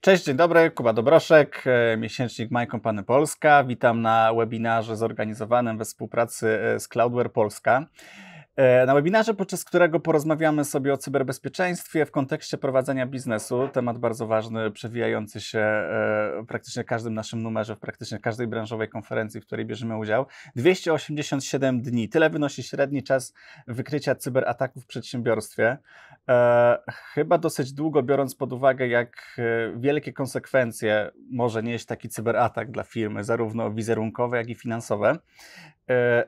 Cześć, dzień dobry, Kuba Dobroszek, e, miesięcznik My Company Polska. Witam na webinarze zorganizowanym we współpracy e, z Cloudware Polska. E, na webinarze, podczas którego porozmawiamy sobie o cyberbezpieczeństwie w kontekście prowadzenia biznesu. Temat bardzo ważny, przewijający się e, w praktycznie każdym naszym numerze, w praktycznie każdej branżowej konferencji, w której bierzemy udział. 287 dni. Tyle wynosi średni czas wykrycia cyberataków w przedsiębiorstwie. E, chyba dosyć długo, biorąc pod uwagę, jak wielkie konsekwencje może nieść taki cyberatak dla firmy, zarówno wizerunkowe, jak i finansowe.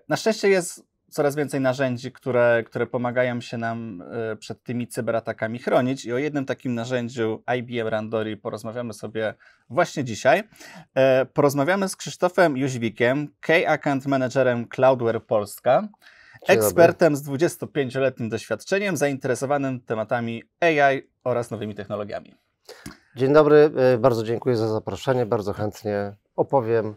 Na szczęście jest coraz więcej narzędzi, które, które pomagają się nam e, przed tymi cyberatakami chronić. I o jednym takim narzędziu IBM Randori porozmawiamy sobie właśnie dzisiaj. E, porozmawiamy z Krzysztofem Jóźwikiem, Key Account Managerem Cloudware Polska, ekspertem z 25-letnim doświadczeniem zainteresowanym tematami AI oraz nowymi technologiami. Dzień dobry, e, bardzo dziękuję za zaproszenie. Bardzo chętnie opowiem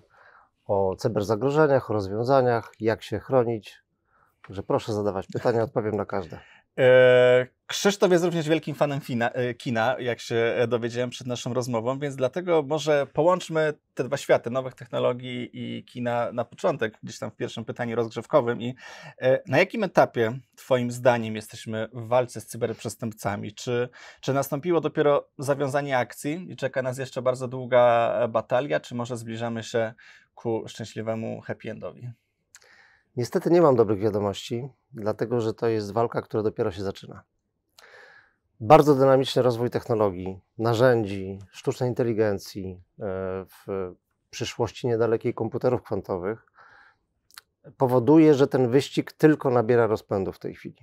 o cyberzagrożeniach, o rozwiązaniach, jak się chronić, Także proszę zadawać pytania, odpowiem na każde. E, Krzysztof jest również wielkim fanem fina, e, kina, jak się e, dowiedziałem przed naszą rozmową, więc dlatego może połączmy te dwa światy, nowych technologii i kina na początek, gdzieś tam w pierwszym pytaniu rozgrzewkowym. I na jakim etapie, Twoim zdaniem, jesteśmy w walce z cyberprzestępcami? Czy, czy nastąpiło dopiero zawiązanie akcji i czeka nas jeszcze bardzo długa batalia, czy może zbliżamy się ku szczęśliwemu happy endowi? Niestety nie mam dobrych wiadomości, dlatego że to jest walka, która dopiero się zaczyna. Bardzo dynamiczny rozwój technologii, narzędzi, sztucznej inteligencji, e, w przyszłości niedalekiej komputerów kwantowych powoduje, że ten wyścig tylko nabiera rozpędu w tej chwili.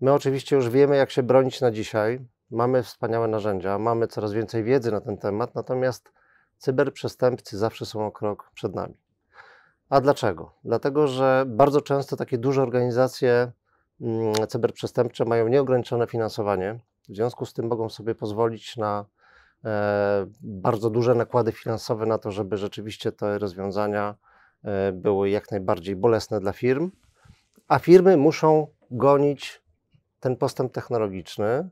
My oczywiście już wiemy, jak się bronić na dzisiaj. Mamy wspaniałe narzędzia, mamy coraz więcej wiedzy na ten temat, natomiast cyberprzestępcy zawsze są o krok przed nami. A dlaczego? Dlatego, że bardzo często takie duże organizacje mm, cyberprzestępcze mają nieograniczone finansowanie, w związku z tym mogą sobie pozwolić na e, bardzo duże nakłady finansowe na to, żeby rzeczywiście te rozwiązania e, były jak najbardziej bolesne dla firm, a firmy muszą gonić ten postęp technologiczny.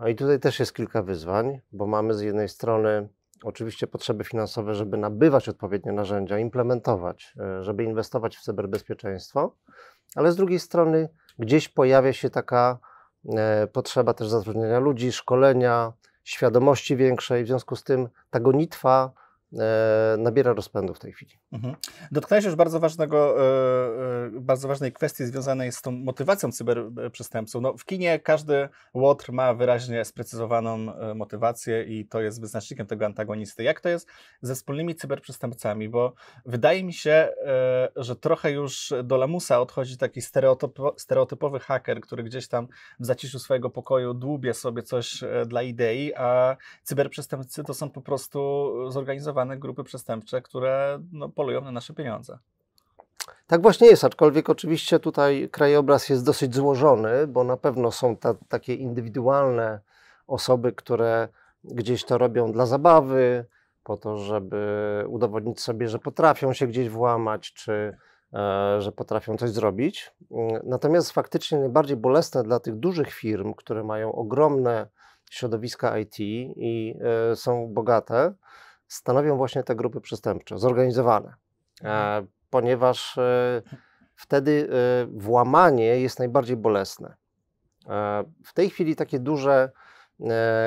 A i tutaj też jest kilka wyzwań, bo mamy z jednej strony oczywiście potrzeby finansowe, żeby nabywać odpowiednie narzędzia, implementować, e, żeby inwestować w cyberbezpieczeństwo, ale z drugiej strony gdzieś pojawia się taka e, potrzeba też zatrudnienia ludzi, szkolenia, świadomości większej. W związku z tym ta gonitwa E, nabiera rozpędu w tej chwili. Mhm. już bardzo, ważnego, e, e, bardzo ważnej kwestii związanej z tą motywacją cyberprzestępców. No, w kinie każdy łotr ma wyraźnie sprecyzowaną motywację i to jest wyznacznikiem tego antagonisty. Jak to jest ze wspólnymi cyberprzestępcami? Bo wydaje mi się, że trochę już do lamusa odchodzi taki stereotypowy haker, który gdzieś tam w zaciszu swojego pokoju dłubie sobie coś dla idei, a cyberprzestępcy to są po prostu zorganizowane grupy przestępcze, które no, polują na nasze pieniądze. Tak właśnie jest, aczkolwiek oczywiście tutaj krajobraz jest dosyć złożony, bo na pewno są ta, takie indywidualne osoby, które gdzieś to robią dla zabawy, po to, żeby udowodnić sobie, że potrafią się gdzieś włamać, czy e, że potrafią coś zrobić. Natomiast faktycznie najbardziej bolesne dla tych dużych firm, które mają ogromne środowiska IT i e, są bogate, stanowią właśnie te grupy przestępcze, zorganizowane, mhm. e, ponieważ e, wtedy e, włamanie jest najbardziej bolesne. W tej chwili takie duże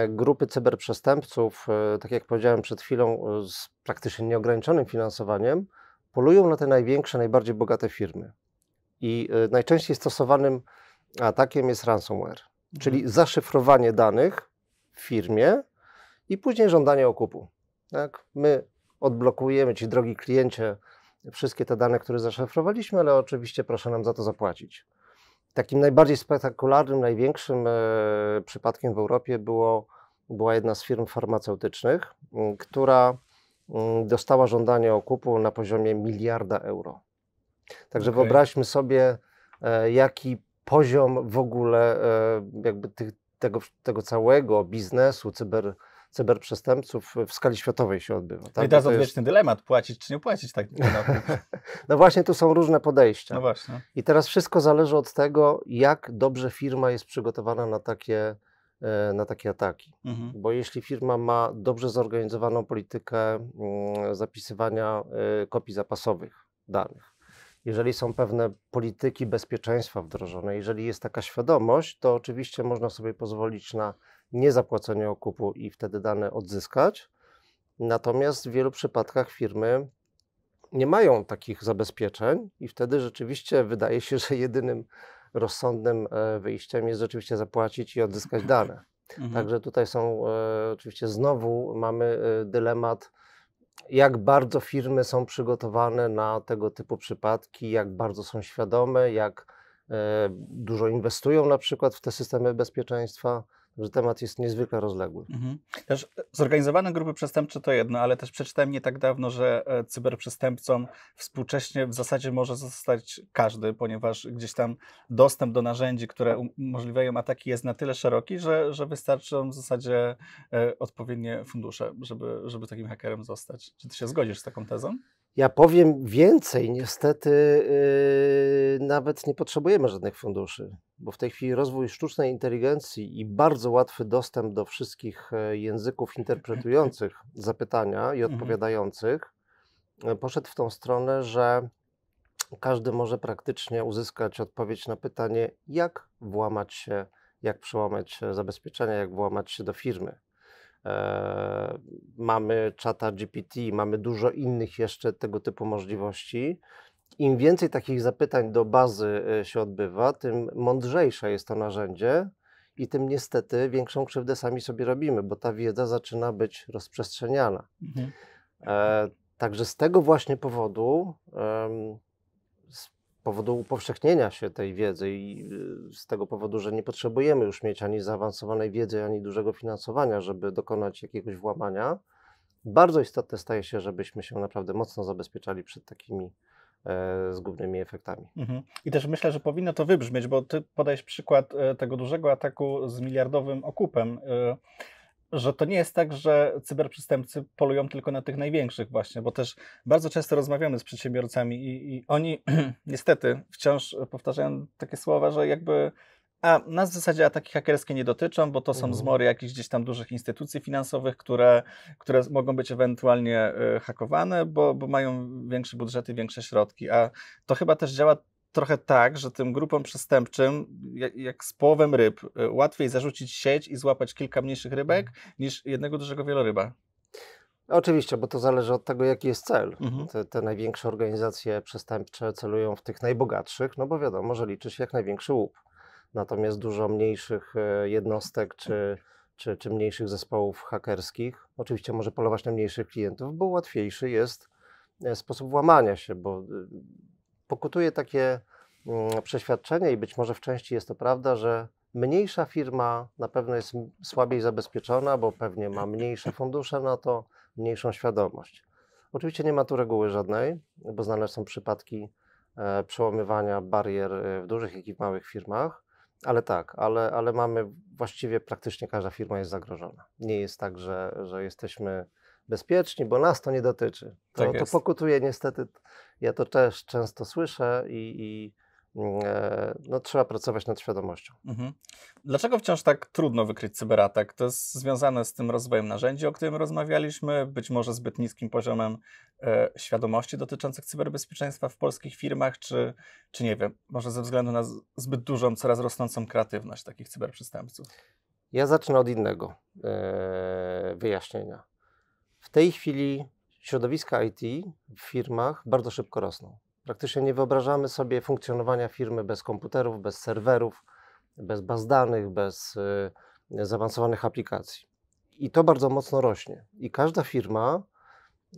grupy cyberprzestępców, tak jak powiedziałem przed chwilą, z praktycznie nieograniczonym finansowaniem, polują na te największe, najbardziej bogate firmy. I najczęściej stosowanym atakiem jest ransomware, czyli mhm. zaszyfrowanie danych w firmie i później żądanie okupu. Tak? My odblokujemy ci, drogi kliencie, wszystkie te dane, które zaszyfrowaliśmy, ale oczywiście proszę nam za to zapłacić. Takim najbardziej spektakularnym, największym e, przypadkiem w Europie było, była jedna z firm farmaceutycznych, m, która m, dostała żądanie okupu na poziomie miliarda euro. Także okay. wyobraźmy sobie, e, jaki poziom w ogóle e, jakby tych, tego, tego całego biznesu cyber cyberprzestępców w skali światowej się odbywa. No tak? I teraz odwieczny dylemat, płacić czy nie płacić tak No właśnie, tu są różne podejścia. No właśnie. I teraz wszystko zależy od tego, jak dobrze firma jest przygotowana na takie, e, na takie ataki. Mhm. Bo jeśli firma ma dobrze zorganizowaną politykę mm, zapisywania e, kopii zapasowych danych, jeżeli są pewne polityki bezpieczeństwa wdrożone, jeżeli jest taka świadomość, to oczywiście można sobie pozwolić na niezapłacenia okupu i wtedy dane odzyskać. Natomiast w wielu przypadkach firmy nie mają takich zabezpieczeń i wtedy rzeczywiście wydaje się, że jedynym rozsądnym e, wyjściem jest rzeczywiście zapłacić i odzyskać dane. Mhm. Także tutaj są e, oczywiście znowu mamy e, dylemat, jak bardzo firmy są przygotowane na tego typu przypadki, jak bardzo są świadome, jak dużo inwestują na przykład w te systemy bezpieczeństwa że temat jest niezwykle rozległy. Mhm. Też e, zorganizowane grupy przestępcze to jedno, ale też przeczytałem nie tak dawno, że e, cyberprzestępcom współcześnie w zasadzie może zostać każdy, ponieważ gdzieś tam dostęp do narzędzi, które um, umożliwiają ataki jest na tyle szeroki, że, że wystarczą w zasadzie e, odpowiednie fundusze, żeby, żeby takim hakerem zostać. Czy ty się zgodzisz z taką tezą? Ja powiem więcej, niestety yy, nawet nie potrzebujemy żadnych funduszy, bo w tej chwili rozwój sztucznej inteligencji i bardzo łatwy dostęp do wszystkich e, języków interpretujących zapytania i mhm. odpowiadających e, poszedł w tą stronę, że każdy może praktycznie uzyskać odpowiedź na pytanie, jak włamać się, jak przełamać e, zabezpieczenia, jak włamać się do firmy. E, mamy czata GPT, mamy dużo innych jeszcze tego typu możliwości. Im więcej takich zapytań do bazy e, się odbywa, tym mądrzejsze jest to narzędzie i tym niestety większą krzywdę sami sobie robimy, bo ta wiedza zaczyna być rozprzestrzeniana. Mhm. E, także z tego właśnie powodu um, powodu upowszechnienia się tej wiedzy i y, z tego powodu, że nie potrzebujemy już mieć ani zaawansowanej wiedzy, ani dużego finansowania, żeby dokonać jakiegoś włamania, bardzo istotne staje się, żebyśmy się naprawdę mocno zabezpieczali przed takimi e, zgubnymi efektami. Mhm. I też myślę, że powinno to wybrzmieć, bo ty podajesz przykład e, tego dużego ataku z miliardowym okupem. E, że to nie jest tak, że cyberprzestępcy polują tylko na tych największych właśnie, bo też bardzo często rozmawiamy z przedsiębiorcami i, i oni niestety wciąż powtarzają takie słowa, że jakby a nas w zasadzie ataki hakerskie nie dotyczą, bo to są mhm. zmory jakichś gdzieś tam dużych instytucji finansowych, które, które mogą być ewentualnie y, hakowane, bo, bo mają większe budżety, większe środki. A to chyba też działa trochę tak, że tym grupom przestępczym, jak, jak z połowem ryb, y, łatwiej zarzucić sieć i złapać kilka mniejszych rybek mhm. niż jednego dużego wieloryba. Oczywiście, bo to zależy od tego, jaki jest cel. Mhm. Te, te, największe organizacje przestępcze celują w tych najbogatszych, no bo wiadomo, że liczy się jak największy łup. Natomiast dużo mniejszych e, jednostek czy, czy, czy mniejszych zespołów hakerskich, oczywiście może polować na mniejszych klientów, bo łatwiejszy jest e, sposób włamania się, bo y, pokutuje takie mm, przeświadczenie i być może w części jest to prawda, że mniejsza firma na pewno jest słabiej zabezpieczona, bo pewnie ma mniejsze fundusze na to, mniejszą świadomość. Oczywiście nie ma tu reguły żadnej, bo znane są przypadki e, przełamywania barier e, w dużych, jak i w małych firmach. Ale tak, ale, ale mamy właściwie praktycznie każda firma jest zagrożona. Nie jest tak, że, że jesteśmy bezpieczni, bo nas to nie dotyczy. To, tak to pokutuje niestety, ja to też często słyszę i, i mm, e, no, trzeba pracować nad świadomością. Mhm. Dlaczego wciąż tak trudno wykryć cyberatak? To jest związane z tym rozwojem narzędzi, o którym rozmawialiśmy, być może zbyt niskim poziomem e, świadomości dotyczących cyberbezpieczeństwa w polskich firmach, czy, czy nie wiem, może ze względu na zbyt dużą, coraz rosnącą kreatywność takich cyberprzestępców? Ja zacznę od innego e, wyjaśnienia. W tej chwili środowiska IT w firmach bardzo szybko rosną. Praktycznie nie wyobrażamy sobie funkcjonowania firmy bez komputerów, bez serwerów, bez baz danych, bez y, zaawansowanych aplikacji. I to bardzo mocno rośnie. I każda firma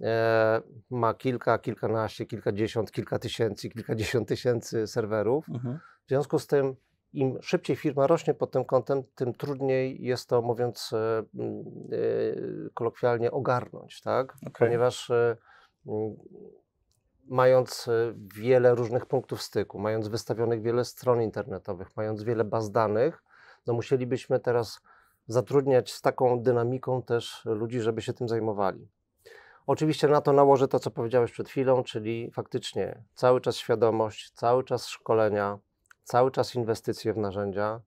e, ma kilka, kilkanaście, kilkadziesiąt, kilka tysięcy, kilkadziesiąt tysięcy serwerów. Mhm. W związku z tym im szybciej firma rośnie pod tym kątem, tym trudniej jest to, mówiąc e, e, kolokwialnie, ogarnąć, tak? Okay. Ponieważ e, mając wiele różnych punktów styku, mając wystawionych wiele stron internetowych, mając wiele baz danych, no musielibyśmy teraz zatrudniać z taką dynamiką też ludzi, żeby się tym zajmowali. Oczywiście na to nałożę to, co powiedziałeś przed chwilą, czyli faktycznie cały czas świadomość, cały czas szkolenia, cały czas inwestycje w narzędzia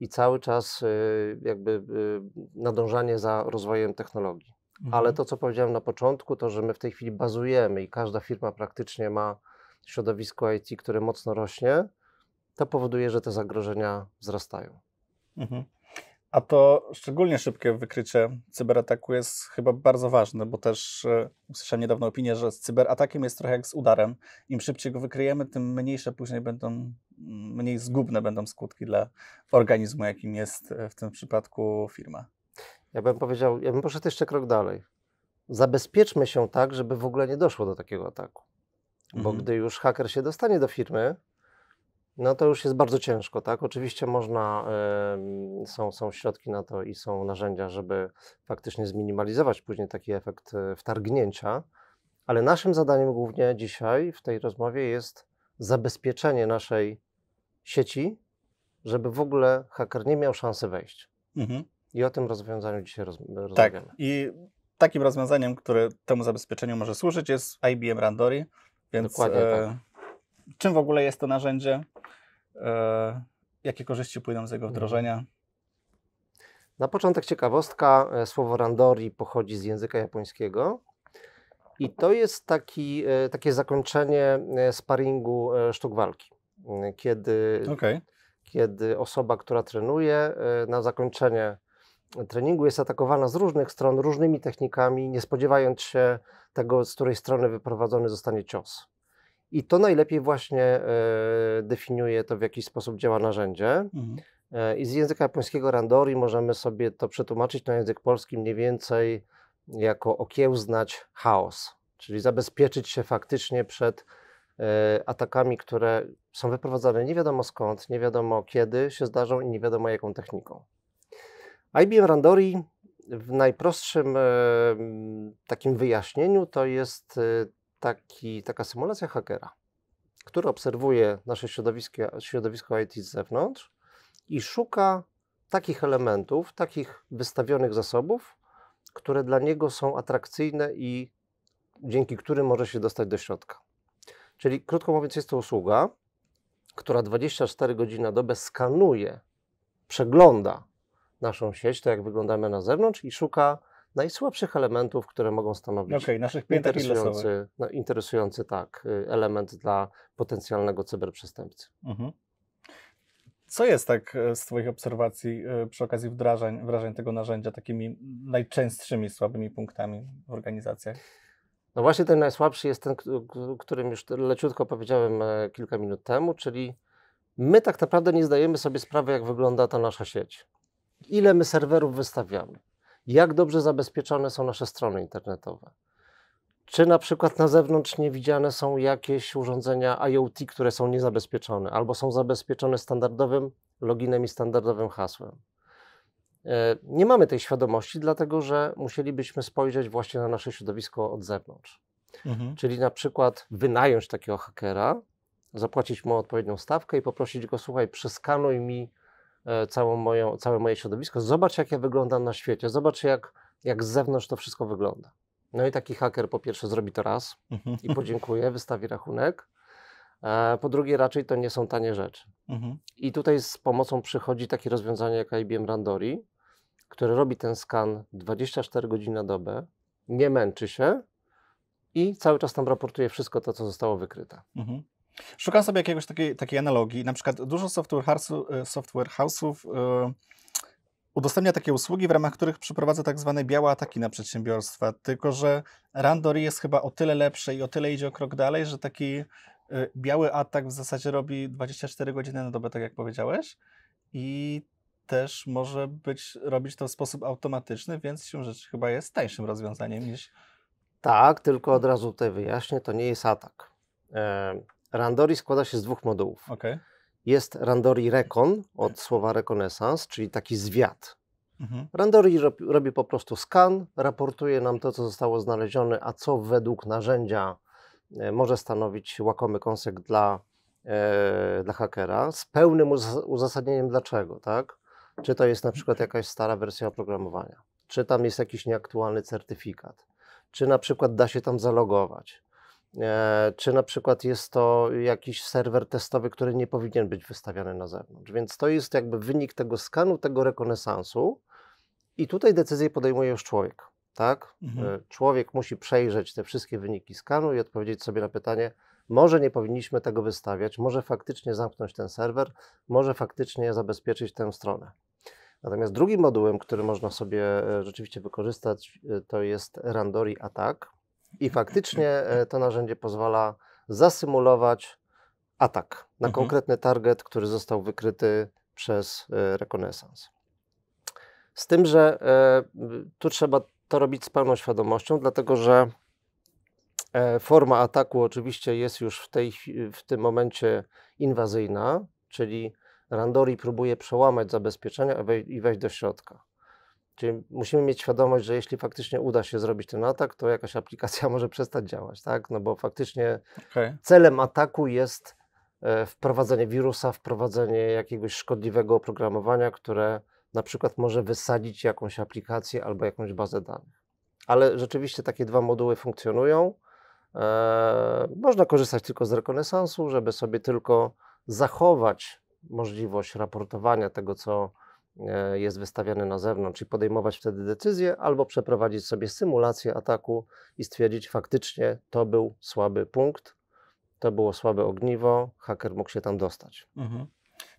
i cały czas y, jakby y, nadążanie za rozwojem technologii. Mhm. Ale to, co powiedziałem na początku, to że my w tej chwili bazujemy i każda firma praktycznie ma środowisko IT, które mocno rośnie, to powoduje, że te zagrożenia wzrastają. Mhm. A to szczególnie szybkie wykrycie cyberataku jest chyba bardzo ważne, bo też e, y, słyszałem niedawno opinię, że z cyberatakiem jest trochę jak z udarem. Im szybciej go wykryjemy, tym mniejsze później będą mniej zgubne będą skutki dla organizmu, jakim jest e, w tym przypadku firma. Ja bym powiedział, ja bym poszedł jeszcze krok dalej. Zabezpieczmy się tak, żeby w ogóle nie doszło do takiego ataku. Bo mhm. gdy już haker się dostanie do firmy, no to już jest bardzo ciężko, tak? Oczywiście można, y, są, są środki na to i są narzędzia, żeby faktycznie zminimalizować później taki efekt e, wtargnięcia, ale naszym zadaniem głównie dzisiaj w tej rozmowie jest zabezpieczenie naszej sieci, żeby w ogóle haker nie miał szansy wejść. Mhm. I o tym rozwiązaniu dzisiaj roz, rozmawiamy. Tak. I takim rozwiązaniem, które temu zabezpieczeniu może służyć, jest IBM Randori. Więc Dokładnie e, tak. czym w ogóle jest to narzędzie? E, jakie korzyści płyną z jego mhm. wdrożenia? Na początek ciekawostka. E, słowo Randori pochodzi z języka japońskiego. I to jest taki, e, takie zakończenie e, sparingu sztuk walki. Y, kiedy, okay. kiedy osoba, która trenuje, y, na zakończenie treningu jest atakowana z różnych stron, różnymi technikami, nie spodziewając się tego, z której strony wyprowadzony zostanie cios. I to najlepiej właśnie y, definiuje to, w jaki sposób działa narzędzie. Mhm. I z języka japońskiego randori możemy sobie to przetłumaczyć na język polski mniej więcej jako okiełznać chaos, czyli zabezpieczyć się faktycznie przed Y, atakami, które są wyprowadzane nie wiadomo skąd, nie wiadomo kiedy się zdarzą i nie wiadomo jaką techniką. IBM Randori w najprostszym y, takim wyjaśnieniu to jest y, taki, taka symulacja hakera, który obserwuje nasze środowisko, środowisko IT z zewnątrz i szuka takich elementów, takich wystawionych zasobów, które dla niego są atrakcyjne i dzięki którym może się dostać do środka. Czyli krótko mówiąc, jest to usługa, która 24 godziny na dobę skanuje, przegląda naszą sieć, to tak jak wyglądamy na zewnątrz i szuka najsłabszych elementów, które mogą stanowić okay, interesujący, no, interesujący tak, y, element dla potencjalnego cyberprzestępcy. Mhm. Co jest tak e, z Twoich obserwacji e, przy okazji wdrażań, wdrażań tego narzędzia takimi najczęstszymi słabymi punktami w organizacjach? No właśnie ten najsłabszy jest ten, którym już leciutko powiedziałem e, kilka minut temu, czyli my tak naprawdę nie zdajemy sobie sprawy, jak wygląda ta nasza sieć. Ile my serwerów wystawiamy? Jak dobrze zabezpieczone są nasze strony internetowe? Czy na przykład na zewnątrz nie widziane są jakieś urządzenia IoT, które są niezabezpieczone albo są zabezpieczone standardowym loginem i standardowym hasłem? E, nie mamy tej świadomości, dlatego że musielibyśmy spojrzeć właśnie na nasze środowisko od zewnątrz. Mhm. Czyli na przykład wynająć takiego hakera, zapłacić mu odpowiednią stawkę i poprosić go, słuchaj, przeskanuj mi e, całą moją, całe moje środowisko, zobacz jak ja wyglądam na świecie, zobacz jak, jak z zewnątrz to wszystko wygląda. No i taki haker po pierwsze zrobi to raz mhm. i podziękuje, wystawi rachunek. E, po drugie, raczej to nie są tanie rzeczy. Mhm. I tutaj z pomocą przychodzi takie rozwiązanie jak IBM Randori, który robi ten skan 24 godziny na dobę, nie męczy się i cały czas tam raportuje wszystko to, co zostało wykryte. Mhm. Szukam sobie jakiegoś takiej, takiej analogii. Na przykład dużo software, house'ów, software house'ów yy, udostępnia takie usługi, w ramach których przeprowadza tak zwane białe ataki na przedsiębiorstwa. Tylko, że Randori jest chyba o tyle lepsze i o tyle idzie o krok dalej, że taki yy, biały atak w zasadzie robi 24 godziny na dobę, tak jak powiedziałeś. I też może być, robić to w sposób automatyczny, więc się rzecz chyba jest tańszym rozwiązaniem niż. Tak, tylko od razu tutaj wyjaśnię, to nie jest atak. Randori składa się z dwóch modułów. Okay. Jest Randori Recon od słowa rekonesans, czyli taki zwiat. Mhm. Randori robi, robi po prostu skan, raportuje nam to, co zostało znalezione, a co według narzędzia e, może stanowić łakomy kąsek dla, e, dla hakera, z pełnym uzasadnieniem dlaczego, tak? Czy to jest na przykład jakaś stara wersja oprogramowania? Czy tam jest jakiś nieaktualny certyfikat? Czy na przykład da się tam zalogować? E, czy na przykład jest to jakiś serwer testowy, który nie powinien być wystawiany na zewnątrz? Więc to jest jakby wynik tego skanu, tego rekonesansu, i tutaj decyzję podejmuje już człowiek. Tak? Mhm. E, człowiek musi przejrzeć te wszystkie wyniki skanu i odpowiedzieć sobie na pytanie, może nie powinniśmy tego wystawiać, może faktycznie zamknąć ten serwer, może faktycznie zabezpieczyć tę stronę. Natomiast drugim modułem, który można sobie e, rzeczywiście wykorzystać, e, to jest Randori Attack. I faktycznie e, to narzędzie pozwala zasymulować atak na mhm. konkretny target, który został wykryty przez rekonesans. Z tym, że tu trzeba to robić z pełną świadomością, dlatego że forma ataku oczywiście jest już w, tej, w tym momencie inwazyjna, czyli Randori próbuje przełamać zabezpieczenia i wejść do środka. Czyli musimy mieć świadomość, że jeśli faktycznie uda się zrobić ten atak, to jakaś aplikacja może przestać działać, tak? No bo faktycznie okay. celem ataku jest e, wprowadzenie wirusa, wprowadzenie jakiegoś szkodliwego oprogramowania, które na przykład może wysadzić jakąś aplikację albo jakąś bazę danych. Ale rzeczywiście takie dwa moduły funkcjonują. E, można korzystać tylko z rekonesansu, żeby sobie tylko zachować możliwość raportowania tego, co e, jest wystawiane na zewnątrz i podejmować wtedy decyzję, albo przeprowadzić sobie symulację ataku i stwierdzić faktycznie to był słaby punkt, to było słabe ogniwo, haker mógł się tam dostać. Mhm.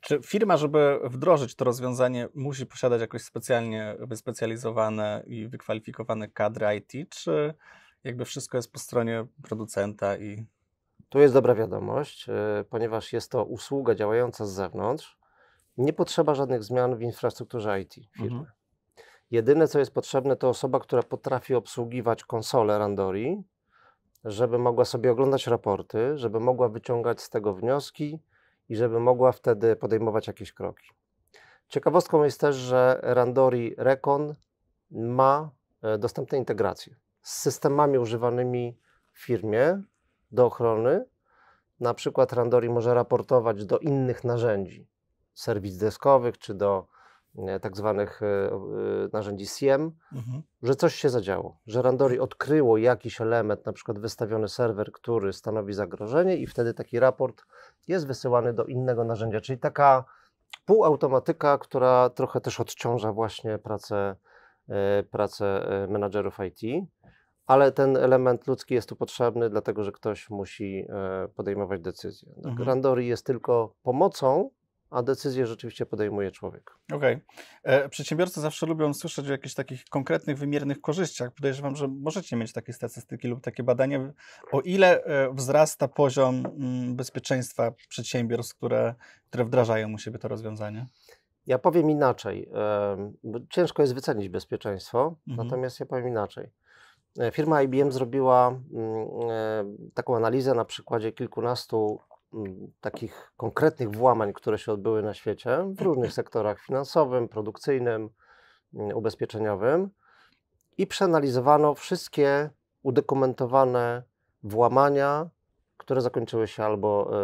Czy firma, żeby wdrożyć to rozwiązanie, musi posiadać jakoś specjalnie wyspecjalizowane i wykwalifikowane kadry IT, czy jakby wszystko jest po stronie producenta i to jest dobra wiadomość, e, ponieważ jest to usługa działająca z zewnątrz. Nie potrzeba żadnych zmian w infrastrukturze IT firmy. Mhm. Jedyne, co jest potrzebne, to osoba, która potrafi obsługiwać konsolę Randori, żeby mogła sobie oglądać raporty, żeby mogła wyciągać z tego wnioski i żeby mogła wtedy podejmować jakieś kroki. Ciekawostką jest też, że Randori Recon ma e, dostępne integracje z systemami używanymi w firmie, do ochrony, na przykład Randori może raportować do innych narzędzi, serwis deskowych czy do e, tak zwanych e, e, narzędzi SIEM, mhm. że coś się zadziało, że Randori odkryło jakiś element, na przykład wystawiony serwer, który stanowi zagrożenie i wtedy taki raport jest wysyłany do innego narzędzia, czyli taka półautomatyka, która trochę też odciąża właśnie pracę, pracę menadżerów IT ale ten element ludzki jest tu potrzebny, dlatego że ktoś musi e, podejmować decyzję. No, mhm. jest tylko pomocą, a decyzję rzeczywiście podejmuje człowiek. Okej. Okay. E, przedsiębiorcy zawsze lubią słyszeć o jakichś takich konkretnych, wymiernych korzyściach. Podejrzewam, że możecie mieć takie statystyki lub takie badania, o ile e, wzrasta poziom mm, bezpieczeństwa przedsiębiorstw, które, które wdrażają u siebie to rozwiązanie. Ja powiem inaczej. Ciężko jest wycenić bezpieczeństwo, mhm. natomiast ja powiem inaczej. E, firma IBM zrobiła mm, e, taką analizę na przykładzie kilkunastu mm, takich konkretnych włamań, które się odbyły na świecie w różnych mhm. sektorach finansowym, produkcyjnym, mm, ubezpieczeniowym i przeanalizowano wszystkie udokumentowane włamania, które zakończyły się albo e,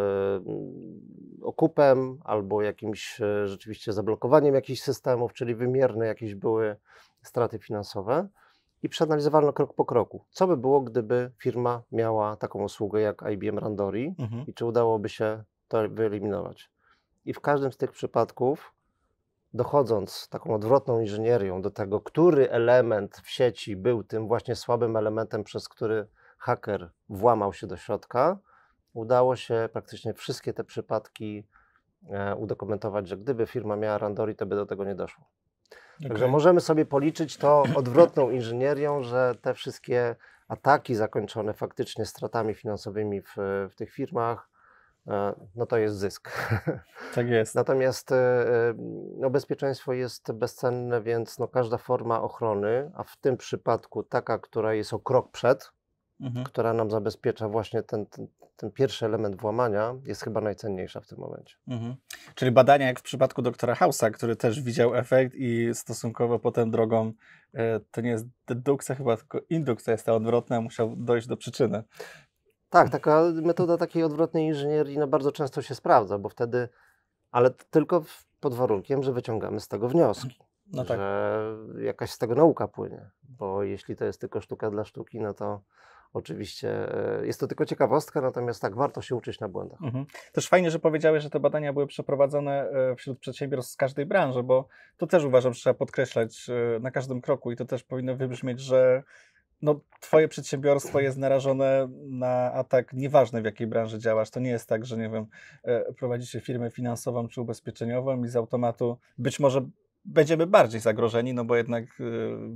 okupem, albo jakimś rzeczywiście zablokowaniem jakichś systemów, czyli wymierne jakieś były straty finansowe i przeanalizowano krok po kroku, co by było, gdyby firma miała taką usługę jak IBM Randori mhm. i czy udałoby się to wyeliminować. I w każdym z tych przypadków, dochodząc taką odwrotną inżynierią do tego, który element w sieci był tym właśnie słabym elementem, przez który haker włamał się do środka, udało się praktycznie wszystkie te przypadki e, udokumentować, że gdyby firma miała Randori, to by do tego nie doszło. Okay. Także możemy sobie policzyć to odwrotną inżynierią, że te wszystkie ataki zakończone faktycznie stratami finansowymi w, w tych firmach, e, no to jest zysk. Tak jest. Natomiast e, e, no, bezpieczeństwo jest bezcenne, więc no, każda forma ochrony, a w tym przypadku taka, która jest o krok przed, Mhm. która nam zabezpiecza właśnie ten, ten, ten, pierwszy element włamania, jest chyba najcenniejsza w tym momencie. Mhm. Czyli badania, jak w przypadku doktora Hausa, który też widział efekt i stosunkowo potem drogą, e, to nie jest dedukcja chyba, tylko indukcja jest ta odwrotna, musiał dojść do przyczyny. Tak, taka metoda takiej odwrotnej inżynierii no, bardzo często się sprawdza, bo wtedy, ale tylko pod warunkiem, że wyciągamy z tego wnioski. Mhm. No tak. Że jakaś z tego nauka płynie, bo jeśli to jest tylko sztuka dla sztuki, no to Oczywiście e, jest to tylko ciekawostka, natomiast tak, warto się uczyć na błędach. Mhm. Też fajnie, że powiedziałeś, że te badania były przeprowadzone e, wśród przedsiębiorstw z każdej branży, bo to też uważam, że trzeba podkreślać e, na każdym kroku i to też powinno wybrzmieć, że no, twoje przedsiębiorstwo jest narażone na atak, nieważne w jakiej branży działasz. To nie jest tak, że nie wiem, prowadzicie firmę finansową czy ubezpieczeniową i z automatu być może będziemy bardziej zagrożeni, no bo jednak y,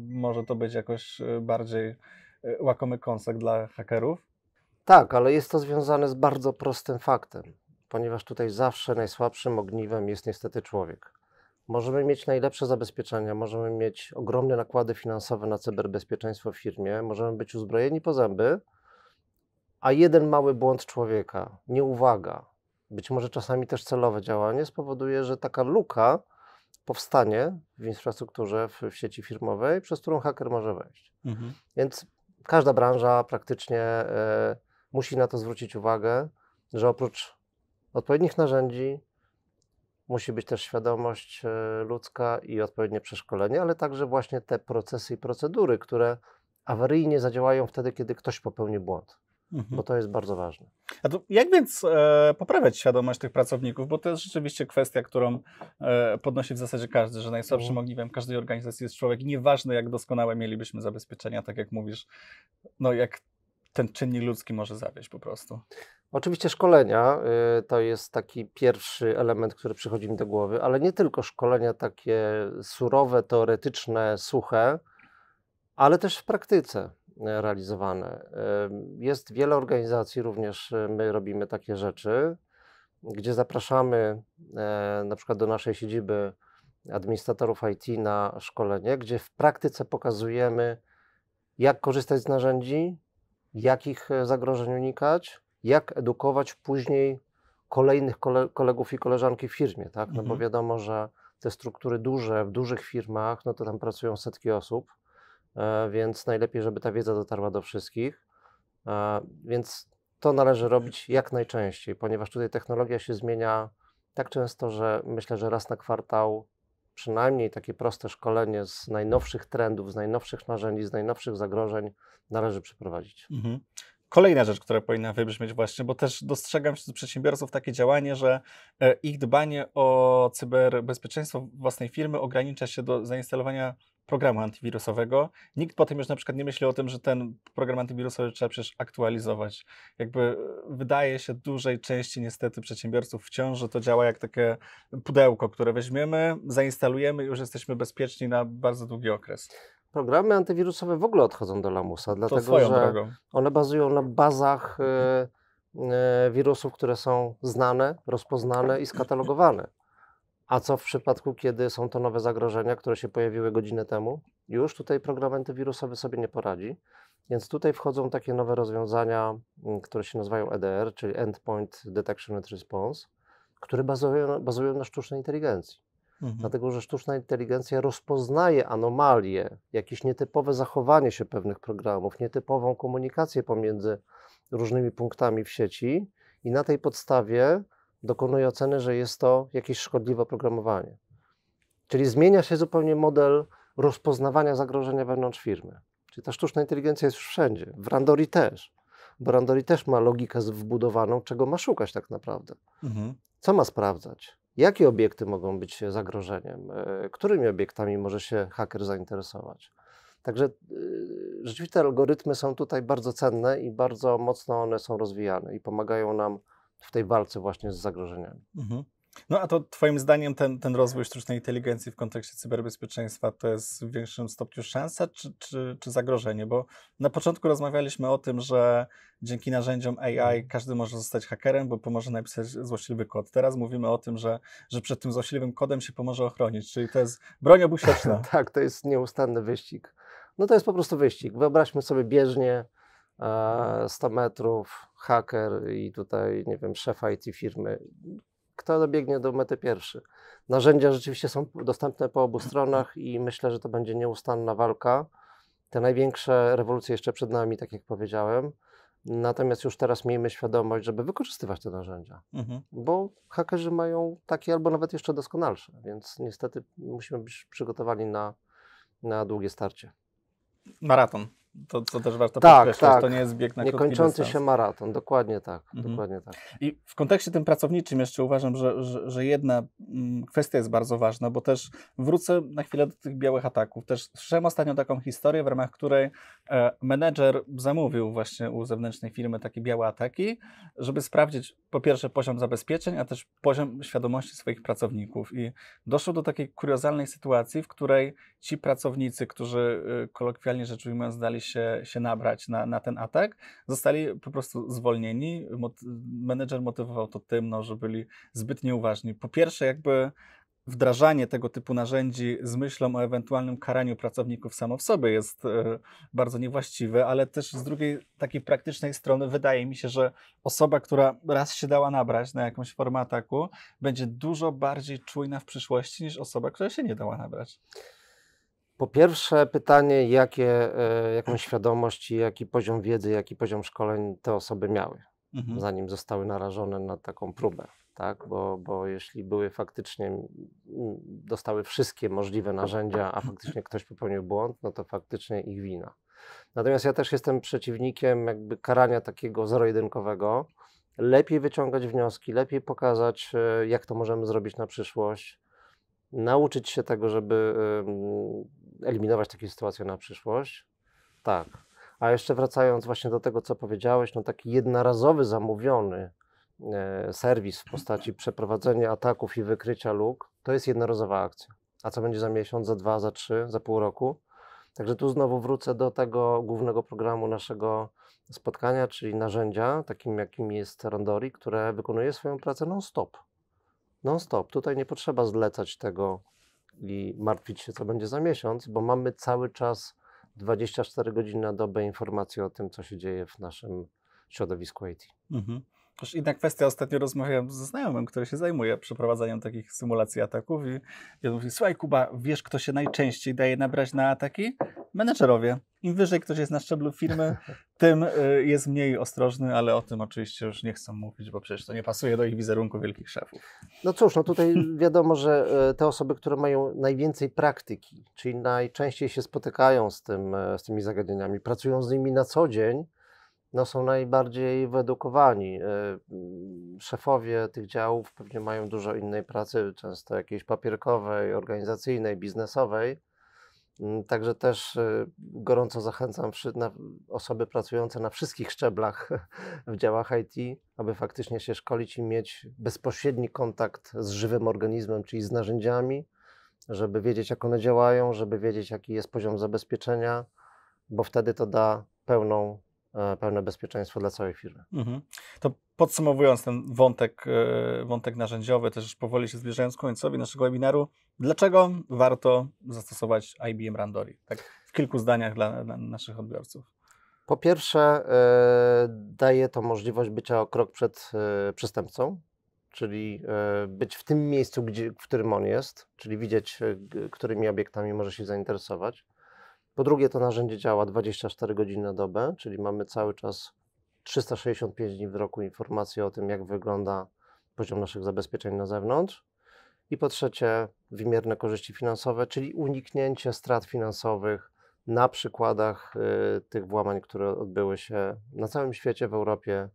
może to być jakoś bardziej E, łakomy kąsek dla hakerów? Tak, ale jest to związane z bardzo prostym faktem, ponieważ tutaj zawsze najsłabszym ogniwem jest niestety człowiek. Możemy mieć najlepsze zabezpieczenia, możemy mieć ogromne nakłady finansowe na cyberbezpieczeństwo w firmie, możemy być uzbrojeni po zęby, a jeden mały błąd człowieka, nieuwaga, być może czasami też celowe działanie spowoduje, że taka luka powstanie w infrastrukturze, w, w sieci firmowej, przez którą haker może wejść. Mhm. Więc każda branża praktycznie e, musi na to zwrócić uwagę, że oprócz odpowiednich narzędzi musi być też świadomość e, ludzka i odpowiednie przeszkolenie, ale także właśnie te procesy i procedury, które awaryjnie zadziałają wtedy, kiedy ktoś popełni błąd. Mhm. Bo to jest bardzo ważne. A to jak więc e, poprawiać świadomość tych pracowników? Bo to jest rzeczywiście kwestia, którą e, podnosi w zasadzie każdy, że najsłabszym mhm. ogniwem każdej organizacji jest człowiek. I nieważne, jak doskonałe mielibyśmy zabezpieczenia, tak jak mówisz, no jak ten czynnik ludzki może zawieść po prostu. Oczywiście szkolenia y, to jest taki pierwszy element, który przychodzi mi do głowy, ale nie tylko szkolenia takie surowe, teoretyczne, suche, ale też w praktyce realizowane. Jest wiele organizacji, również e, my robimy takie rzeczy, gdzie zapraszamy e, na przykład do naszej siedziby administratorów IT na szkolenie, gdzie w praktyce pokazujemy, jak korzystać z narzędzi, jakich e, zagrożeń unikać, jak edukować później kolejnych kolegów i koleżanki w firmie, tak? No mhm. bo wiadomo, że te struktury duże, w dużych firmach, no to tam pracują setki osób E, więc najlepiej, żeby ta wiedza dotarła do wszystkich. E, więc to należy robić jak najczęściej, ponieważ tutaj technologia się zmienia tak często, że myślę, że raz na kwartał przynajmniej takie proste szkolenie z najnowszych trendów, z najnowszych narzędzi, z najnowszych zagrożeń należy przeprowadzić. Mhm. Kolejna rzecz, która powinna wybrzmieć właśnie, bo też dostrzegam wśród przedsiębiorców takie działanie, że e, ich dbanie o cyberbezpieczeństwo własnej firmy ogranicza się do zainstalowania programu antywirusowego. Nikt potem już na przykład nie myśli o tym, że ten program antywirusowy trzeba przecież aktualizować. Jakby e, wydaje się dużej części niestety przedsiębiorców wciąż, że to działa jak takie pudełko, które weźmiemy, zainstalujemy i już jesteśmy bezpieczni na bardzo długi okres. Programy antywirusowe w ogóle odchodzą do lamusa, dlatego że drogą. one bazują na bazach. E, mhm. e, wirusów, które są znane, rozpoznane i skatalogowane. A co w przypadku, kiedy są to nowe zagrożenia, które się pojawiły godzinę temu? Już tutaj program antywirusowy sobie nie poradzi. Więc tutaj wchodzą takie nowe rozwiązania, mm, które się nazywają EDR, czyli Endpoint Detection and Response, które bazują, bazują na sztucznej inteligencji. Mhm. Dlatego, że sztuczna inteligencja rozpoznaje anomalie, jakieś nietypowe zachowanie się pewnych programów, nietypową komunikację pomiędzy różnymi punktami w sieci i na tej podstawie dokonuje oceny, że jest to jakieś szkodliwe oprogramowanie. Czyli zmienia się zupełnie model rozpoznawania zagrożenia wewnątrz firmy. Czyli ta sztuczna inteligencja jest już wszędzie, w Randori też. Bo Randori też ma logikę wbudowaną, czego ma szukać tak naprawdę. Mhm. Co ma sprawdzać? Jakie obiekty mogą być zagrożeniem? E, którymi obiektami może się haker zainteresować? Także e, rzeczywiście algorytmy są tutaj bardzo cenne i bardzo mocno one są rozwijane i pomagają nam w tej walce właśnie z zagrożeniami. Mhm. No a to Twoim zdaniem ten, ten rozwój sztucznej inteligencji w kontekście cyberbezpieczeństwa to jest w większym stopniu szansa czy, czy, czy zagrożenie? Bo na początku rozmawialiśmy o tym, że dzięki narzędziom AI mhm. każdy może zostać hakerem, bo pomoże napisać złośliwy kod. Teraz mówimy o tym, że, że przed tym złośliwym kodem się pomoże ochronić, czyli to jest broń obusieczna. tak, to jest nieustanny wyścig. No to jest po prostu wyścig. Wyobraźmy sobie bieżnie e, 100 metrów, haker i tutaj, nie wiem, szef IT firmy. Kto dobiegnie do mety pierwszy? Narzędzia rzeczywiście są dostępne po obu stronach i myślę, że to będzie nieustanna walka. Te największe rewolucje jeszcze przed nami, tak jak powiedziałem. Natomiast już teraz miejmy świadomość, żeby wykorzystywać te narzędzia, mhm. bo hakerzy mają takie albo nawet jeszcze doskonalsze, więc niestety musimy być przygotowani na, na długie starcie. Maraton to, to też warto tak, podkreślać, tak. to nie jest bieg na Niekończący się maraton, dokładnie tak, mhm. dokładnie tak. I w kontekście tym pracowniczym jeszcze uważam, że, że, że, jedna mm, kwestia jest bardzo ważna, bo też wrócę na chwilę do tych białych ataków. Też słyszałem ostatnio taką historię, w ramach której e, menedżer zamówił właśnie u zewnętrznej firmy takie białe ataki, żeby sprawdzić po pierwsze poziom zabezpieczeń, a też poziom świadomości swoich pracowników. I doszło do takiej kuriozalnej sytuacji, w której ci pracownicy, którzy e, kolokwialnie rzecz ujmując zdali się, się nabrać na, na ten atak, zostali po prostu zwolnieni. Mot menedżer motywował to tym, no, że byli zbyt nieuważni. Po pierwsze, jakby wdrażanie tego typu narzędzi z myślą o ewentualnym karaniu pracowników samo w sobie jest e, bardzo niewłaściwe, ale też z drugiej takiej praktycznej strony wydaje mi się, że osoba, która raz się dała nabrać na jakąś formę ataku, będzie dużo bardziej czujna w przyszłości niż osoba, która się nie dała nabrać. Po pierwsze pytanie, jakie, e, jaką świadomość i jaki poziom wiedzy, jaki poziom szkoleń te osoby miały, mhm. zanim zostały narażone na taką próbę. Tak? Bo, bo jeśli były faktycznie, dostały wszystkie możliwe narzędzia, a faktycznie ktoś popełnił błąd, no to faktycznie ich wina. Natomiast ja też jestem przeciwnikiem jakby karania takiego zero-jedynkowego. Lepiej wyciągać wnioski, lepiej pokazać, e, jak to możemy zrobić na przyszłość nauczyć się tego, żeby eliminować takie sytuacje na przyszłość. Tak. A jeszcze wracając właśnie do tego, co powiedziałeś, no taki jednorazowy zamówiony e, serwis w postaci przeprowadzenia ataków i wykrycia luk, to jest jednorazowa akcja. A co będzie za miesiąc, za dwa, za trzy, za pół roku? Także tu znowu wrócę do tego głównego programu naszego spotkania, czyli narzędzia, takim jakim jest Randori, które wykonuje swoją pracę non-stop. Non-stop. Tutaj nie potrzeba zlecać tego i martwić się, co będzie za miesiąc, bo mamy cały czas 24 godziny na dobę informacje o tym, co się dzieje w naszym środowisku IT. Mhm. Też inna kwestia, ostatnio rozmawiałem ze znajomym, który się zajmuje przeprowadzaniem takich symulacji ataków i, i on mówi, słuchaj Kuba, wiesz kto się najczęściej daje nabrać na ataki? Menedżerowie. Im wyżej ktoś jest na szczeblu firmy, tym y, jest mniej ostrożny, ale o tym oczywiście już nie chcą mówić, bo przecież to nie pasuje do ich wizerunku wielkich szefów. No cóż, no tutaj wiadomo, że e, te osoby, które mają najwięcej praktyki, czyli najczęściej się spotykają z, tym, e, z tymi zagadnieniami, pracują z nimi na co dzień, no są najbardziej wyedukowani. E, szefowie tych działów pewnie mają dużo innej pracy, często jakiejś papierkowej, organizacyjnej, biznesowej Mm, także też y, gorąco zachęcam osoby pracujące na wszystkich szczeblach w działach IT, aby faktycznie się szkolić i mieć bezpośredni kontakt z żywym organizmem, czyli z narzędziami, żeby wiedzieć, jak one działają, żeby wiedzieć, jaki jest poziom zabezpieczenia, bo wtedy to da pełną E, pełne bezpieczeństwo dla całej firmy. Mhm. To podsumowując ten wątek, e, wątek narzędziowy, też powoli się zbliżając końcowi naszego webinaru, dlaczego warto zastosować IBM Randori? Tak w kilku zdaniach dla, dla naszych odbiorców. Po pierwsze, e, daje to możliwość bycia o krok przed przestępcą, czyli być w tym miejscu, gdzie, w którym on jest, czyli widzieć, którymi obiektami może się zainteresować. Po drugie, to narzędzie działa 24 godziny na dobę, czyli mamy cały czas 365 dni w roku informacje o tym, jak wygląda poziom naszych zabezpieczeń na zewnątrz. I po trzecie, wymierne korzyści finansowe, czyli uniknięcie strat finansowych na przykładach y, tych włamań, które odbyły się na całym świecie, w Europie.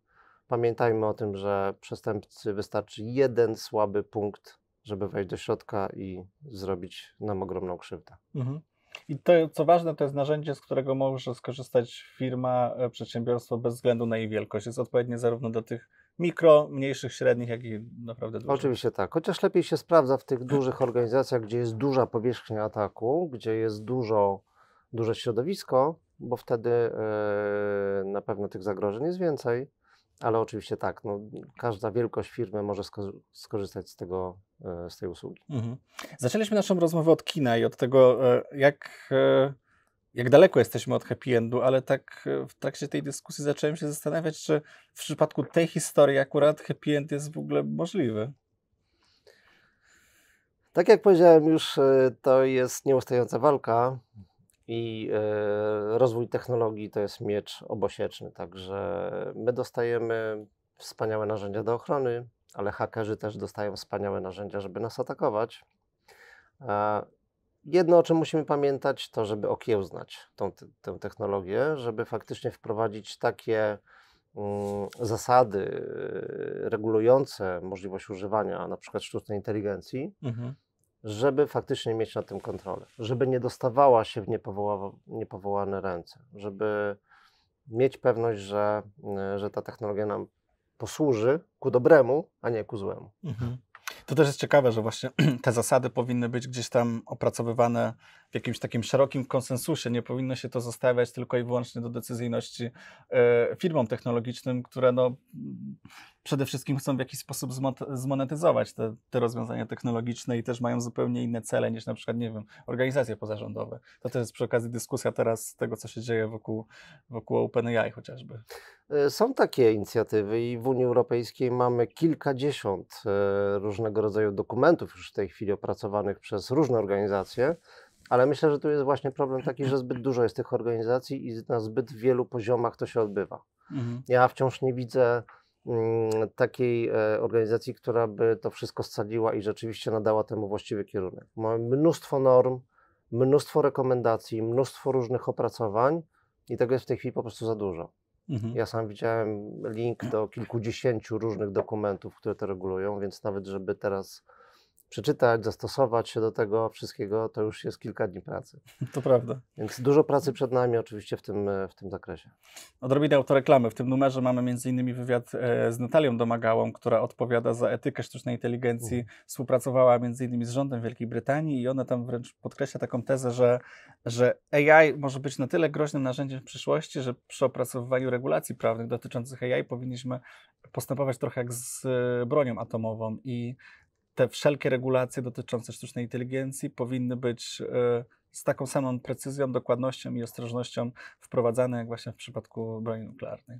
Pamiętajmy o tym, że przestępcy wystarczy jeden słaby punkt, żeby wejść do środka i zrobić nam ogromną krzywdę. Mhm. I to, co ważne, to jest narzędzie, z którego może skorzystać firma, e, przedsiębiorstwo bez względu na jej wielkość. Jest odpowiednie zarówno do tych mikro, mniejszych, średnich, jak i naprawdę dużych. Oczywiście tak. Chociaż lepiej się sprawdza w tych dużych organizacjach, gdzie jest duża powierzchnia ataku, gdzie jest dużo, duże środowisko, bo wtedy yy, na pewno tych zagrożeń jest więcej. Ale oczywiście tak, no, każda wielkość firmy może skorzystać z tego E, z tej usługi. Mhm. Zaczęliśmy naszą rozmowę od kina i od tego, e, jak, e, jak daleko jesteśmy od happy endu, ale tak w trakcie tej dyskusji zacząłem się zastanawiać, czy w przypadku tej historii akurat happy end jest w ogóle możliwy. Tak jak powiedziałem już, to jest nieustająca walka i rozwój technologii to jest miecz obosieczny, także my dostajemy wspaniałe narzędzia do ochrony, ale hakerzy też dostają wspaniałe narzędzia, żeby nas atakować. Jedno, o czym musimy pamiętać, to żeby okiełznać tą, tę technologię, żeby faktycznie wprowadzić takie mm, zasady e, regulujące możliwość używania na przykład sztucznej inteligencji, mhm. żeby faktycznie mieć na tym kontrolę, żeby nie dostawała się w niepowoła, niepowołane ręce, żeby mieć pewność, że, e, że ta technologia nam posłuży ku dobremu, a nie ku złemu. Mhm. To też jest ciekawe, że właśnie te zasady powinny być gdzieś tam opracowywane w jakimś takim szerokim konsensusie. Nie powinno się to zostawiać tylko i wyłącznie do decyzyjności e, firmom technologicznym, które no, przede wszystkim chcą w jakiś sposób zmonetyzować te, te rozwiązania technologiczne i też mają zupełnie inne cele niż na przykład, nie wiem, organizacje pozarządowe. To też jest przy okazji dyskusja teraz tego, co się dzieje wokół, wokół OpenAI chociażby. E, są takie inicjatywy i w Unii Europejskiej mamy kilkadziesiąt e, różnego rodzaju dokumentów już w tej chwili opracowanych przez różne organizacje, ale myślę, że tu jest właśnie problem taki, że zbyt dużo jest tych organizacji i na zbyt wielu poziomach to się odbywa. Mhm. Ja wciąż nie widzę mm, takiej e, organizacji, która by to wszystko scaliła i rzeczywiście nadała temu właściwy kierunek. Mamy mnóstwo norm, mnóstwo rekomendacji, mnóstwo różnych opracowań i tego jest w tej chwili po prostu za dużo. Mhm. Ja sam widziałem link do kilkudziesięciu różnych dokumentów, które to regulują, więc nawet żeby teraz przeczytać, zastosować się do tego wszystkiego, to już jest kilka dni pracy. To prawda. Więc dużo pracy przed nami oczywiście w tym, w tym zakresie. Odrobinę autoreklamy. W tym numerze mamy m.in. wywiad e, z Natalią Domagałą, która odpowiada za etykę sztucznej inteligencji. Mhm. Współpracowała m.in. z rządem Wielkiej Brytanii i ona tam wręcz podkreśla taką tezę, że, że AI może być na tyle groźnym narzędziem w przyszłości, że przy opracowywaniu regulacji prawnych dotyczących AI powinniśmy postępować trochę jak z e, bronią atomową i te wszelkie regulacje dotyczące sztucznej inteligencji powinny być e, z taką samą precyzją, dokładnością i ostrożnością wprowadzane, jak właśnie w przypadku broni nuklearnej.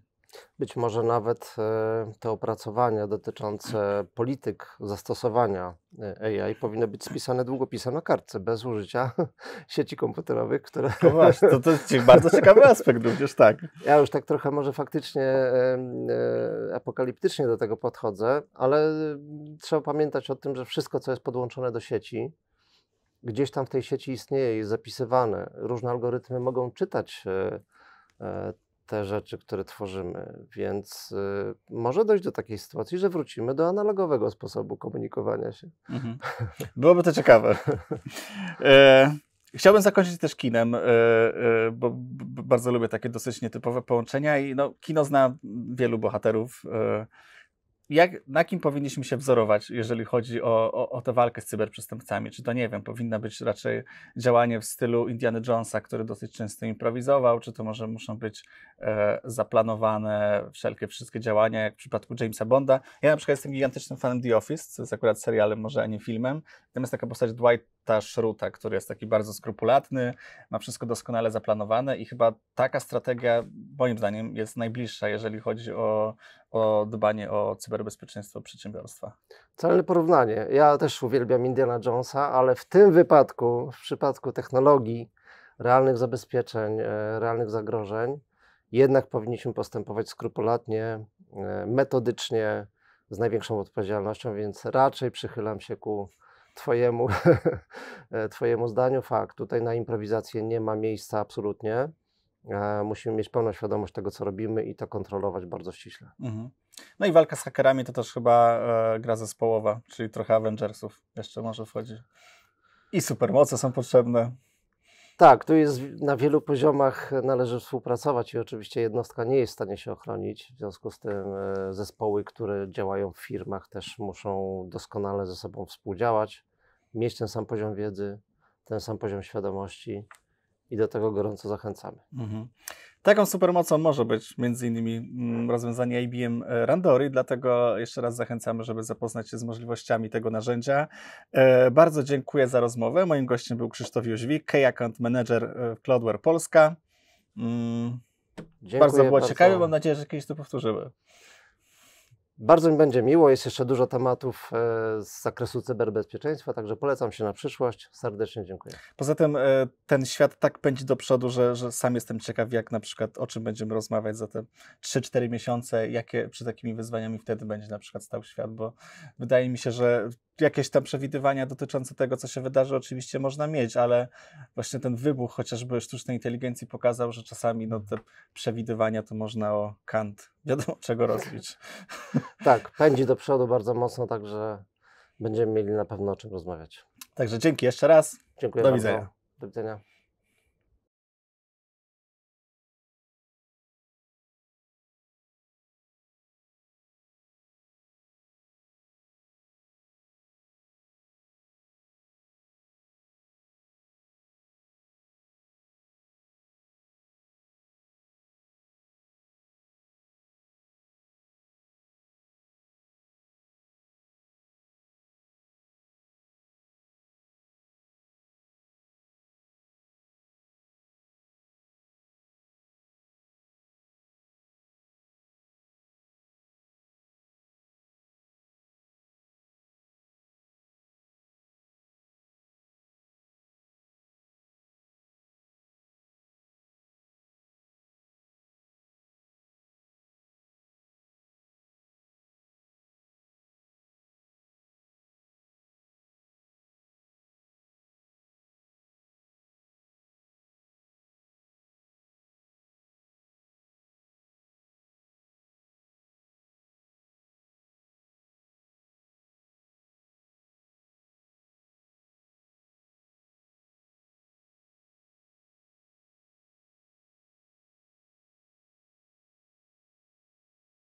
Być może nawet e, te opracowania dotyczące polityk zastosowania e, AI powinny być spisane długopisem na kartce, bez użycia sieci komputerowych, które... No właśnie, to, to jest bardzo ciekawy aspekt również, tak. Ja już tak trochę może faktycznie e, apokaliptycznie do tego podchodzę, ale mm, trzeba pamiętać o tym, że wszystko, co jest podłączone do sieci, gdzieś tam w tej sieci istnieje, jest zapisywane. Różne algorytmy mogą czytać te rzeczy, które tworzymy. Więc y, może dojść do takiej sytuacji, że wrócimy do analogowego sposobu komunikowania się. Mhm. Byłoby to ciekawe. e, chciałbym zakończyć też kinem, e, e, bo bardzo lubię takie dosyć nietypowe połączenia i no, kino zna wielu bohaterów. E, jak, na kim powinniśmy się wzorować, jeżeli chodzi o, o, o tę walkę z cyberprzestępcami? Czy to, nie wiem, powinno być raczej działanie w stylu Indiana Jonesa, który dosyć często improwizował, czy to może muszą być e, zaplanowane wszelkie wszystkie działania, jak w przypadku Jamesa Bonda? Ja na przykład jestem gigantycznym fanem The Office, co jest akurat serialem, może, a nie filmem. Natomiast taka postać Dwight ta Szruta, który jest taki bardzo skrupulatny, ma wszystko doskonale zaplanowane i chyba taka strategia, moim zdaniem, jest najbliższa, jeżeli chodzi o, o dbanie o cyberbezpieczeństwo przedsiębiorstwa. Celne porównanie. Ja też uwielbiam Indiana Jonesa, ale w tym wypadku, w przypadku technologii, realnych zabezpieczeń, e, realnych zagrożeń, jednak powinniśmy postępować skrupulatnie, e, metodycznie, z największą odpowiedzialnością, więc raczej przychylam się ku twojemu, e, twojemu zdaniu. Fakt, tutaj na improwizację nie ma miejsca absolutnie. E, musimy mieć pełną świadomość tego, co robimy i to kontrolować bardzo ściśle. Mhm. No i walka z hakerami to też chyba e, gra zespołowa, czyli trochę Avengersów jeszcze może wchodzi. I supermoce są potrzebne. Tak, tu jest na wielu poziomach należy współpracować i oczywiście jednostka nie jest w stanie się ochronić. W związku z tym e, zespoły, które działają w firmach, też muszą doskonale ze sobą współdziałać mieć ten sam poziom wiedzy, ten sam poziom świadomości i do tego gorąco zachęcamy. Mhm. Taką supermocą może być m.in. Mm, rozwiązanie IBM e, Randori, dlatego jeszcze raz zachęcamy, żeby zapoznać się z możliwościami tego narzędzia. E, bardzo dziękuję za rozmowę. Moim gościem był Krzysztof Jóźwik, Key Account Manager e, w Cloudware Polska. Mm, dziękuję bardzo było bardzo. ciekawie, mam nadzieję, że kiedyś to powtórzymy. Bardzo mi będzie miło, jest jeszcze dużo tematów e, z zakresu cyberbezpieczeństwa, także polecam się na przyszłość. Serdecznie dziękuję. Poza tym e, ten świat tak pędzi do przodu, że, że sam jestem ciekaw, jak na przykład o czym będziemy rozmawiać za te 3-4 miesiące, jakie przed takimi wyzwaniami wtedy będzie na przykład stał świat, bo wydaje mi się, że jakieś tam przewidywania dotyczące tego, co się wydarzy, oczywiście można mieć, ale właśnie ten wybuch chociażby sztucznej inteligencji pokazał, że czasami no, te przewidywania to można o kant wiadomo czego rozbić. Tak, pędzi do przodu bardzo mocno, także będziemy mieli na pewno o czym rozmawiać. Także dzięki jeszcze raz. Dziękuję do bardzo. widzenia. Do widzenia.